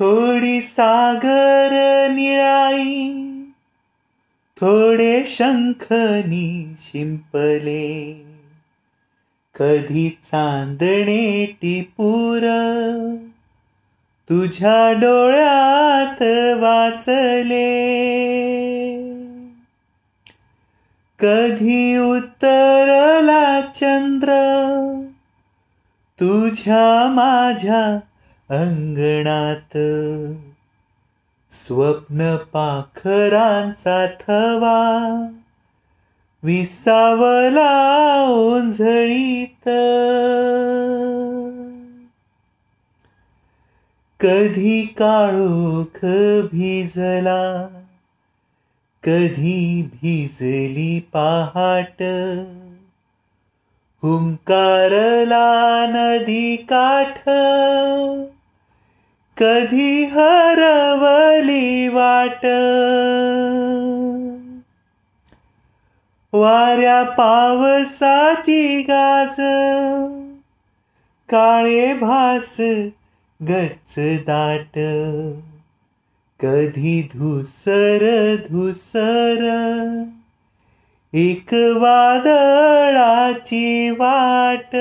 थोडी सागर निळाई थोडे शंखनी शिंपले कधी चांदणे टिपूर तुझ्या डोळ्यात वाचले कधी उतरला चंद्र तुझ्या माझ्या अंगणात स्वप्न पाखरांचा थवा विसावला ओंझळीत कधी काळोख भिजला कधी भिजली पहाट हुंकारला नदी काठ कधी हरवली वाट वाऱ्या पावसाची गाज काळे भास गच दाट कधी धुसर धुसर एक वादळाची वाट